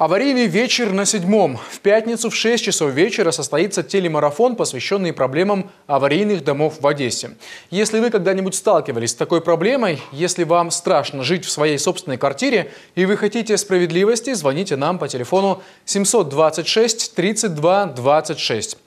Аварийный вечер на седьмом. В пятницу в 6 часов вечера состоится телемарафон, посвященный проблемам аварийных домов в Одессе. Если вы когда-нибудь сталкивались с такой проблемой, если вам страшно жить в своей собственной квартире и вы хотите справедливости, звоните нам по телефону 726 32 26.